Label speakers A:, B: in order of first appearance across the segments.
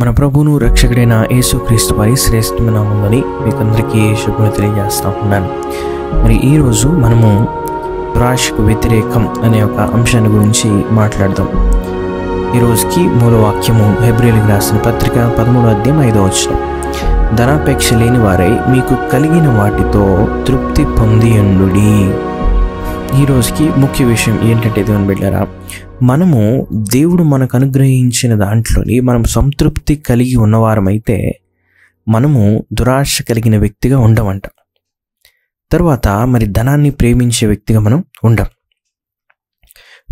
A: మన ప్రభును రక్షకుడైన యేసుక్రీస్తు వారి మీకు మీకందరికీ శుభ్రం తెలియజేస్తూ ఉన్నాను మరి ఈరోజు మనము దురాశకు వ్యతిరేకం అనే ఒక అంశాన్ని గురించి మాట్లాడదాం ఈరోజుకి మూల వాక్యము హెబ్రిల్కి రాసిన పత్రిక పదమూడు అధ్యాయం ఐదో వచ్చిన ధనాపేక్ష లేని వారై మీకు కలిగిన వాటితో తృప్తి పొందియుండు ఈరోజుకి ముఖ్య విషయం ఏంటంటే దేవుని బిడ్డారా మనము దేవుడు మనకు అనుగ్రహించిన దాంట్లోని మనం సంతృప్తి కలిగి ఉన్నవారమైతే మనము దురాశ కలిగిన వ్యక్తిగా ఉండమంట తర్వాత మరి ధనాన్ని ప్రేమించే వ్యక్తిగా మనం ఉండం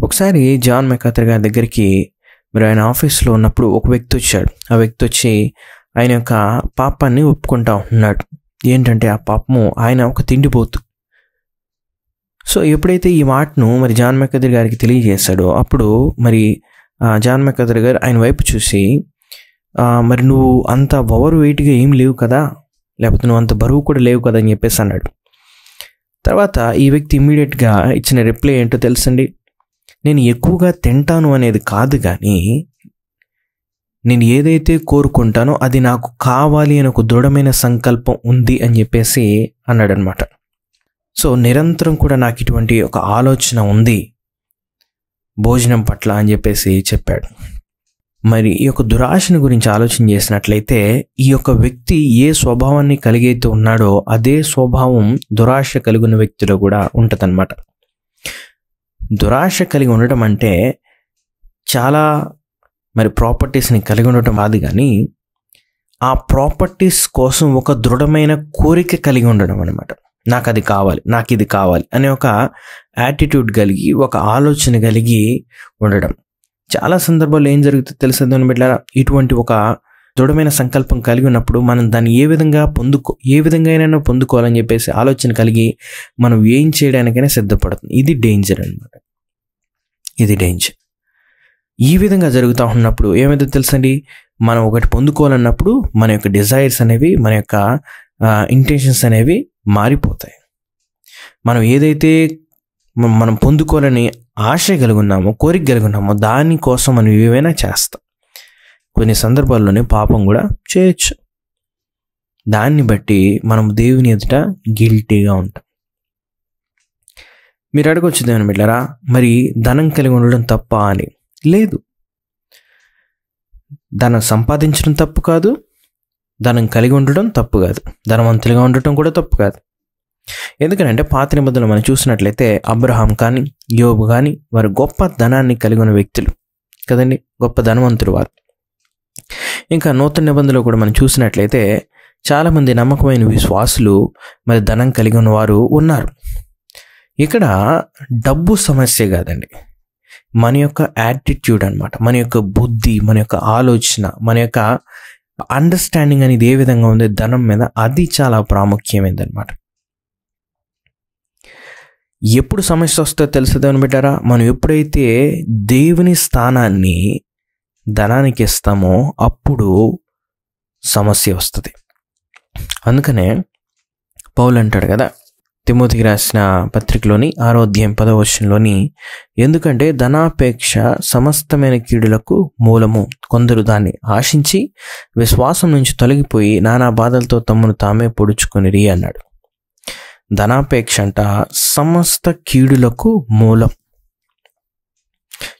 A: ఒకసారి జాన్ మెకాతర్ గారి దగ్గరికి మరి ఆయన ఆఫీస్లో ఉన్నప్పుడు ఒక వ్యక్తి వచ్చాడు ఆ వ్యక్తి వచ్చి ఆయన యొక్క పాపాన్ని ఒప్పుకుంటా ఉన్నాడు ఏంటంటే ఆ పాపము ఆయన ఒక తిండిపోతు సో ఎప్పుడైతే ఈ మాటను మరి జాన్ మెకదర్ గారికి తెలియజేశాడో అప్పుడు మరి జాన్ మెకదర్ గారు ఆయన వైపు చూసి మరి నువ్వు అంత ఓవర్ వెయిట్గా ఏం లేవు కదా లేకపోతే నువ్వు అంత బరువు కూడా లేవు కదా అని చెప్పేసి అన్నాడు తర్వాత ఈ వ్యక్తి ఇమ్మీడియట్గా ఇచ్చిన రిప్లై ఏంటో తెలుసండి నేను ఎక్కువగా తింటాను అనేది కాదు కానీ నేను ఏదైతే కోరుకుంటానో అది నాకు కావాలి అని ఒక దృఢమైన సంకల్పం ఉంది అని చెప్పేసి అన్నాడనమాట సో నిరంతరం కూడా నాకు ఇటువంటి ఒక ఆలోచన ఉంది భోజనం పట్ల అని చెప్పేసి చెప్పాడు మరి ఈ యొక్క దురాశను గురించి ఆలోచన చేసినట్లయితే ఈ యొక్క వ్యక్తి ఏ స్వభావాన్ని కలిగైతే ఉన్నాడో అదే స్వభావం దురాశ కలిగిన వ్యక్తిలో కూడా ఉంటుందన్నమాట దురాశ కలిగి ఉండటం అంటే చాలా మరి ప్రాపర్టీస్ని కలిగి ఉండటం కాదు కానీ ఆ ప్రాపర్టీస్ కోసం ఒక దృఢమైన కోరిక కలిగి ఉండడం అనమాట నాకు అది కావాలి నాకు ఇది కావాలి అనే ఒక యాటిట్యూడ్ కలిగి ఒక ఆలోచన కలిగి ఉండడం చాలా సందర్భాల్లో ఏం జరుగుతుందో తెలుసుదని బిడ్డారా ఇటువంటి ఒక దృఢమైన సంకల్పం కలిగి ఉన్నప్పుడు మనం దాన్ని ఏ విధంగా పొందుకో ఏ విధంగా అయినా పొందుకోవాలని చెప్పేసి ఆలోచన కలిగి మనం ఏం చేయడానికైనా సిద్ధపడుతుంది ఇది డేంజర్ అనమాట ఇది డేంజర్ ఈ విధంగా జరుగుతూ ఉన్నప్పుడు ఏమైతే తెలుసండి మనం ఒకటి పొందుకోవాలన్నప్పుడు మన యొక్క డిజైర్స్ అనేవి మన యొక్క ఇంటెన్షన్స్ అనేవి మారిపోతాయి మనం ఏదైతే మనం పొందుకోవాలని ఆశ కలుగున్నామో కోరిక కలుగున్నామో దానికోసం మనం ఏవైనా చేస్తాం కొన్ని సందర్భాల్లోనే పాపం కూడా చేయొచ్చు దాన్ని బట్టి మనం దేవుని ఎదుట గిల్టీగా ఉంటాం మీరు అడగొచ్చు దేవుని బిడ్డరా మరి ధనం కలిగి ఉండడం తప్ప అని లేదు ధనం సంపాదించడం తప్పు కాదు ధనం కలిగి ఉండటం తప్పు కాదు ధనవంతులుగా ఉండటం కూడా తప్పు కాదు ఎందుకనంటే పాత నిబంధనలు మనం చూసినట్లయితే అబ్రహాం కానీ యోబు కానీ వారు గొప్ప ధనాన్ని కలిగి ఉన్న వ్యక్తులు కదండి గొప్ప ధనవంతులు వారు ఇంకా నూతన నిబంధనలు కూడా మనం చూసినట్లయితే చాలామంది నమ్మకమైన విశ్వాసులు మరి ధనం కలిగి ఉన్నవారు ఉన్నారు ఇక్కడ డబ్బు సమస్య కాదండి మన యొక్క యాటిట్యూడ్ అనమాట మన యొక్క బుద్ధి మన యొక్క ఆలోచన మన యొక్క అండర్స్టాండింగ్ అనేది ఏ విధంగా ఉంది ధనం మీద అది చాలా ప్రాముఖ్యమైనది అనమాట ఎప్పుడు సమస్య వస్తుందో తెలుసుదని బిడ్డారా మనం ఎప్పుడైతే దేవుని స్థానాన్ని ధనానికి ఇస్తామో అప్పుడు సమస్య వస్తుంది అందుకనే పౌలు అంటాడు కదా తిమోతికి రాసిన పత్రికలోని ఆరోగ్యం పదవశంలోని ఎందుకంటే ధనాపేక్ష సమస్తమైన కీడులకు మూలము కొందరు దాన్ని ఆశించి విశ్వాసం నుంచి తొలగిపోయి నానా బాధలతో తమ్మును తామే పొడుచుకొనిరి అన్నాడు ధనాపేక్ష అంట సమస్త కీడులకు మూలం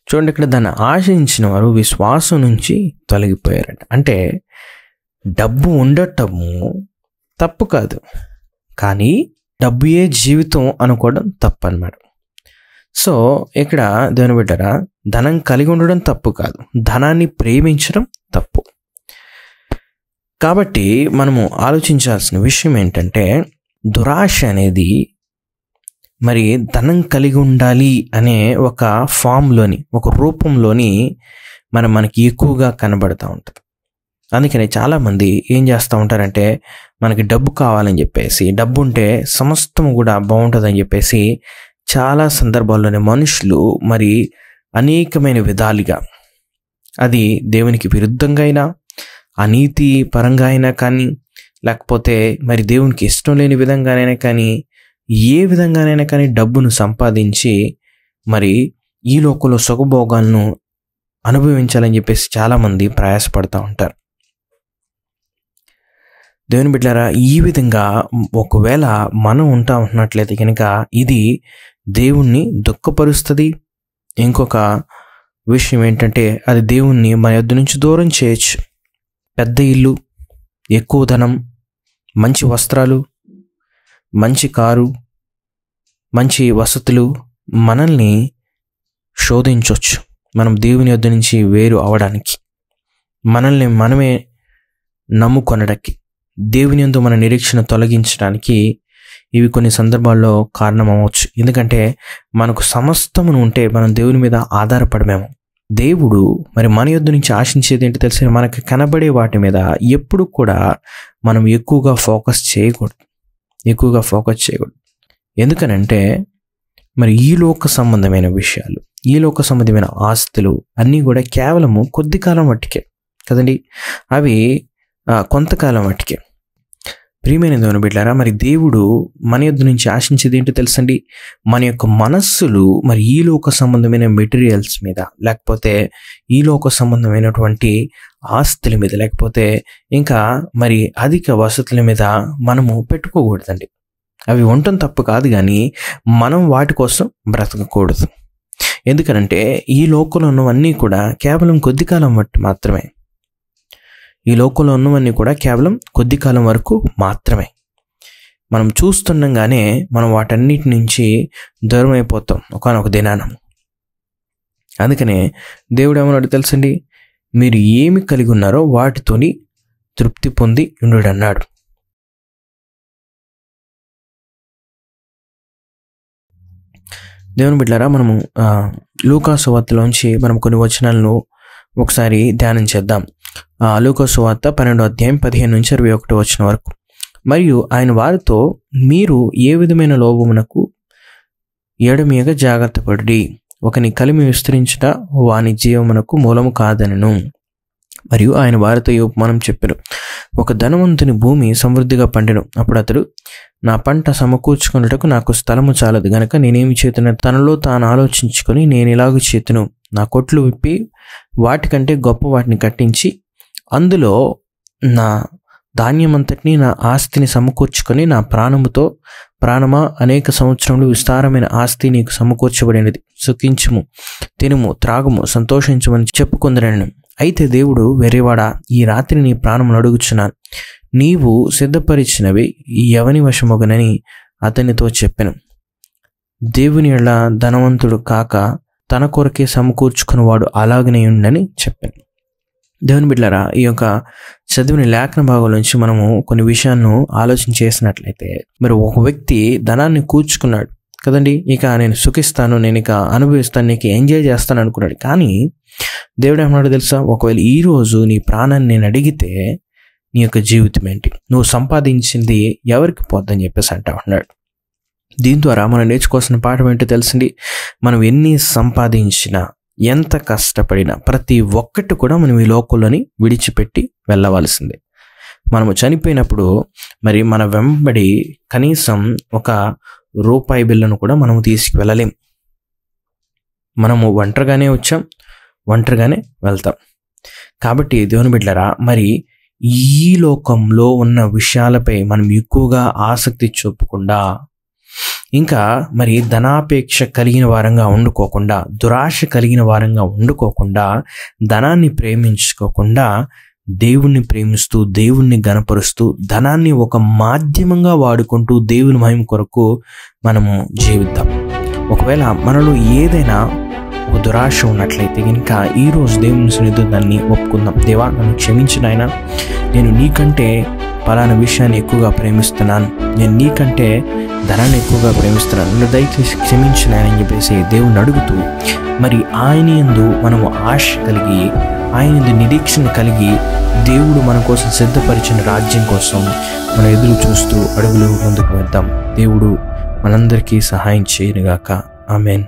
A: చూడండి ఇక్కడ దాన్ని ఆశించిన వారు విశ్వాసం నుంచి తొలగిపోయారట అంటే డబ్బు ఉండటము తప్పు కాదు కానీ డబ్బుయే జీవితం అనుకోవడం తప్పు అన్నమాట సో ఇక్కడ దేవుని బిడ్డరా ధనం కలిగి ఉండడం తప్పు కాదు ధనాన్ని ప్రేమించడం తప్పు కాబట్టి మనము ఆలోచించాల్సిన విషయం ఏంటంటే దురాశ అనేది మరి ధనం కలిగి ఉండాలి అనే ఒక ఫామ్లోని ఒక రూపంలోని మనం మనకి ఎక్కువగా కనబడుతూ ఉంటుంది అందుకని చాలామంది ఏం చేస్తూ ఉంటారంటే మనకి డబ్బు కావాలని చెప్పేసి డబ్బు ఉంటే సమస్తం కూడా బాగుంటుందని చెప్పేసి చాలా సందర్భాల్లోనే మనుషులు మరి అనేకమైన విధాలుగా అది దేవునికి విరుద్ధంగా అయినా అనీతి పరంగా అయినా కానీ లేకపోతే మరి దేవునికి ఇష్టం లేని విధంగానైనా కానీ ఏ విధంగానైనా కానీ డబ్బును సంపాదించి మరి ఈ లోకంలో సుఖభోగాలను అనుభవించాలని చెప్పేసి చాలామంది ప్రయాసపడుతూ ఉంటారు దేవుని బిడ్డారా ఈ విధంగా ఒకవేళ మనం ఉంటా ఉంటున్నట్లయితే కనుక ఇది దేవుణ్ణి దుఃఖపరుస్తుంది ఇంకొక విషయం ఏంటంటే అది దేవుణ్ణి మన యొద్ నుంచి దూరం చేయొచ్చు పెద్ద ఇల్లు ఎక్కువ ధనం మంచి వస్త్రాలు మంచి కారు మంచి వసతులు మనల్ని శోధించవచ్చు మనం దేవుని యొద్ నుంచి వేరు అవడానికి మనల్ని మనమే నమ్ముకొనడానికి దేవుని ఎందు మన నిరీక్షణ తొలగించడానికి ఇవి కొన్ని సందర్భాల్లో కారణమవచ్చు ఎందుకంటే మనకు సమస్తమును ఉంటే మనం దేవుని మీద ఆధారపడమేమో దేవుడు మరి మన యొద్ నుంచి ఆశించేది ఏంటి తెలిసిన మనకు కనబడే వాటి మీద ఎప్పుడు కూడా మనం ఎక్కువగా ఫోకస్ చేయకూడదు ఎక్కువగా ఫోకస్ చేయకూడదు ఎందుకనంటే మరి ఈ లోక సంబంధమైన విషయాలు ఈ లోక సంబంధమైన ఆస్తులు అన్నీ కూడా కేవలము కొద్ది కాలం మట్టికే కదండి అవి కొంతకాలం వాటికి ప్రియమైన దేవుని బిడ్డారా మరి దేవుడు మన యొద్ నుంచి ఆశించేది ఏంటో తెలుసండి మన యొక్క మనస్సులు మరి ఈ లోక సంబంధమైన మెటీరియల్స్ మీద లేకపోతే ఈ లోక సంబంధమైనటువంటి ఆస్తుల మీద లేకపోతే ఇంకా మరి అధిక వసతుల మీద మనము పెట్టుకోకూడదండి అవి ఉండటం తప్పు కాదు కానీ మనం వాటి కోసం బ్రతకకూడదు ఎందుకనంటే ఈ లోకంలో ఉన్నవన్నీ కూడా కేవలం కొద్ది కాలం బట్టి మాత్రమే ఈ లోకంలో ఉన్నవన్నీ కూడా కేవలం కొద్ది కాలం వరకు మాత్రమే మనం చూస్తుండగానే మనం వాటన్నిటి నుంచి దూరం అయిపోతాం ఒకనొక దినాన అందుకనే దేవుడు ఏమన్నాడు తెలుసండి మీరు ఏమి కలిగి ఉన్నారో వాటితోని తృప్తి పొంది అన్నాడు దేవుని బిడ్డారా మనము లూకాసు వార్తలోంచి మనం కొన్ని వచనాలను ఒకసారి ధ్యానం చేద్దాం లూకో వార్త పన్నెండో అధ్యాయం పదిహేను నుంచి ఇరవై ఒకటి వచ్చిన వరకు మరియు ఆయన వారితో మీరు ఏ విధమైన లోభమునకు ఎడమీద జాగ్రత్త పడి ఒకని కలిమి విస్తరించట వాని జీవమునకు మూలము కాదనను మరియు ఆయన వారితో ఈ ఉపమానం చెప్పారు ఒక ధనవంతుని భూమి సమృద్ధిగా పండెను అప్పుడు అతడు నా పంట సమకూర్చుకున్నటకు నాకు స్థలము చాలదు గనక నేనేమి చేతున తనలో తాను ఆలోచించుకొని నేను ఇలాగ చేతును నా కొట్లు విప్పి వాటికంటే గొప్ప వాటిని కట్టించి అందులో నా ధాన్యమంతటినీ నా ఆస్తిని సమకూర్చుకొని నా ప్రాణముతో ప్రాణమా అనేక సంవత్సరములు విస్తారమైన ఆస్తి నీకు సమకూర్చబడినది సుఖించుము తినుము త్రాగము సంతోషించమని చెప్పుకుందరను అయితే దేవుడు వెరేవాడా ఈ రాత్రి నీ ప్రాణమును అడుగుచున్నాను నీవు సిద్ధపరిచినవి ఎవని వశమొగనని అతనితో చెప్పాను దేవుని ఎలా ధనవంతుడు కాక తన కొరకే సమకూర్చుకున్నవాడు అలాగనే ఉండని చెప్పాను దేవుని బిడ్డరా ఈ యొక్క చదివిన లేఖన భాగం నుంచి మనము కొన్ని విషయాలను ఆలోచన చేసినట్లయితే మరి ఒక వ్యక్తి ధనాన్ని కూర్చుకున్నాడు కదండి ఇక నేను సుఖిస్తాను నేను ఇక అనుభవిస్తాను నీకు ఎంజాయ్ చేస్తాను అనుకున్నాడు కానీ దేవుడు ఏమన్నాడు తెలుసా ఒకవేళ ఈరోజు నీ ప్రాణాన్ని నేను అడిగితే నీ యొక్క జీవితం ఏంటి నువ్వు సంపాదించింది ఎవరికి పోద్దని చెప్పేసి అంటా ఉన్నాడు దీని ద్వారా మనం నేర్చుకోవాల్సిన పాఠం ఏంటో తెలిసింది మనం ఎన్ని సంపాదించినా ఎంత కష్టపడినా ప్రతి ఒక్కటి కూడా మనం ఈ లోకంలోని విడిచిపెట్టి వెళ్ళవలసిందే మనము చనిపోయినప్పుడు మరి మన వెంబడి కనీసం ఒక రూపాయి బిల్లును కూడా మనము తీసుకువెళ్ళలేం మనము ఒంటరిగానే వచ్చాం ఒంటరిగానే వెళ్తాం కాబట్టి దేవుని బిడ్డరా మరి ఈ లోకంలో ఉన్న విషయాలపై మనం ఎక్కువగా ఆసక్తి చూపకుండా ఇంకా మరి ధనాపేక్ష కలిగిన వారంగా ఉండుకోకుండా దురాశ కలిగిన వారంగా ఉండుకోకుండా ధనాన్ని ప్రేమించుకోకుండా దేవుణ్ణి ప్రేమిస్తూ దేవుణ్ణి గనపరుస్తూ ధనాన్ని ఒక మాధ్యమంగా వాడుకుంటూ దేవుని మహిమ కొరకు మనము జీవిద్దాం ఒకవేళ మనలో ఏదైనా ఒక దురాశ ఉన్నట్లయితే కనుక ఈరోజు దేవుని సున్నిధి దాన్ని ఒప్పుకుందాం దేవా నన్ను క్షమించిన ఆయన నేను నీకంటే పలానా విషయాన్ని ఎక్కువగా ప్రేమిస్తున్నాను నేను నీకంటే ధనాన్ని ఎక్కువగా ప్రేమిస్తున్నాను నన్ను దయచేసి క్షమించినానని చెప్పేసి దేవుని అడుగుతూ మరి ఆయన ఎందు మనము ఆశ కలిగి ఆయన నిరీక్షణ కలిగి దేవుడు మన కోసం సిద్ధపరిచిన రాజ్యం కోసం మనం ఎదురు చూస్తూ అడుగులు ముందుకు వెళ్దాం దేవుడు మనందరికీ సహాయం చేయనుగాక ఆమెన్